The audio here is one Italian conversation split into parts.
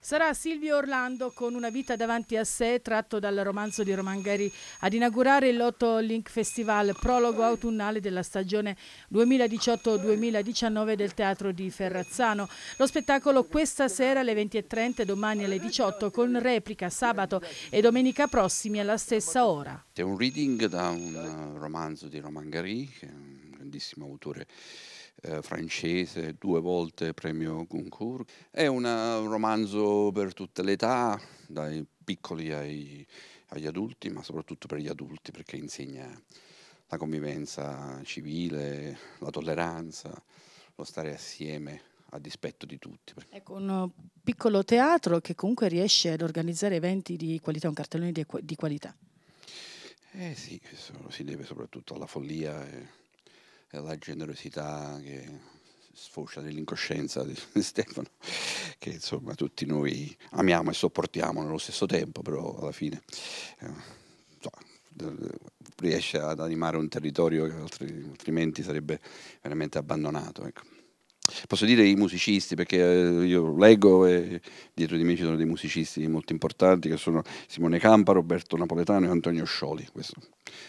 Sarà Silvio Orlando con Una vita davanti a sé, tratto dal romanzo di Romangari, ad inaugurare il l'Otto Link Festival, prologo autunnale della stagione 2018-2019 del Teatro di Ferrazzano. Lo spettacolo questa sera alle 20.30 e domani alle 18 con replica sabato e domenica prossimi alla stessa ora. È un reading da un romanzo di Romangari, che è un grandissimo autore eh, francese, due volte premio Goncourt. È un romanzo per tutte le età, dai piccoli ai, agli adulti, ma soprattutto per gli adulti perché insegna la convivenza civile, la tolleranza, lo stare assieme a dispetto di tutti. Ecco, un uh, piccolo teatro che comunque riesce ad organizzare eventi di qualità, un cartellone di, di qualità. Eh sì, si deve soprattutto alla follia. E eh, la generosità che sfocia nell'incoscienza di Stefano, che insomma tutti noi amiamo e sopportiamo nello stesso tempo, però alla fine eh, riesce ad animare un territorio che altrimenti sarebbe veramente abbandonato. Ecco posso dire i musicisti, perché eh, io leggo e dietro di me ci sono dei musicisti molto importanti che sono Simone Campa, Roberto Napoletano e Antonio Scioli, questo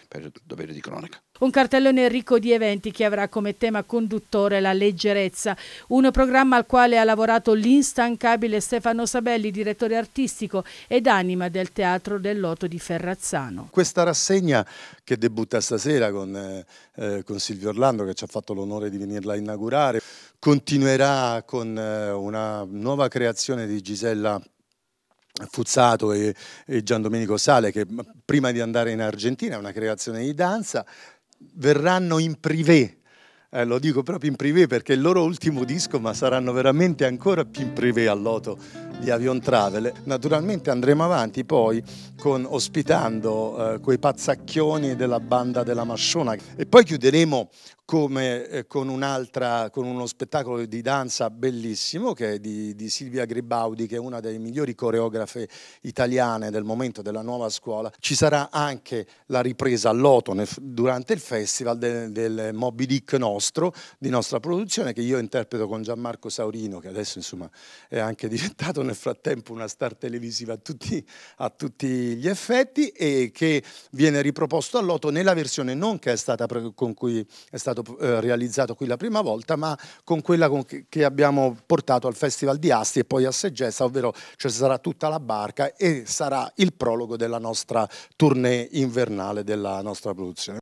per dovere di cronaca. Un cartellone ricco di eventi che avrà come tema conduttore la leggerezza, un programma al quale ha lavorato l'instancabile Stefano Sabelli, direttore artistico ed anima del Teatro del Loto di Ferrazzano. Questa rassegna che debutta stasera con, eh, eh con Silvio Orlando che ci ha fatto l'onore di venirla a inaugurare, continuerà con eh, una nuova creazione di Gisella Fuzzato e, e Gian Domenico Sale che prima di andare in Argentina è una creazione di danza, verranno in privé eh, lo dico proprio in privé perché è il loro ultimo disco, ma saranno veramente ancora più in privé al Loto di Avion Travel. Naturalmente andremo avanti poi con, ospitando eh, quei pazzacchioni della banda della Masciona e poi chiuderemo come eh, con, con, uno spettacolo di danza bellissimo che è di, di, Silvia Gribaudi, che è una delle migliori coreografe italiane del momento della nuova scuola. Ci sarà anche la ripresa all'Oto durante il festival del, del Moby Dick nostro, di nostra produzione, che io interpreto con Gianmarco Saurino, che adesso insomma è anche diventato nel frattempo una star televisiva a tutti, a tutti gli effetti e che viene riproposto all'Oto nella versione non che è stata con cui è stato stato eh, realizzato qui la prima volta, ma con quella con che abbiamo portato al Festival di Asti e poi a Segesta, ovvero ci cioè sarà tutta la barca e sarà il prologo della nostra tournée invernale della nostra produzione.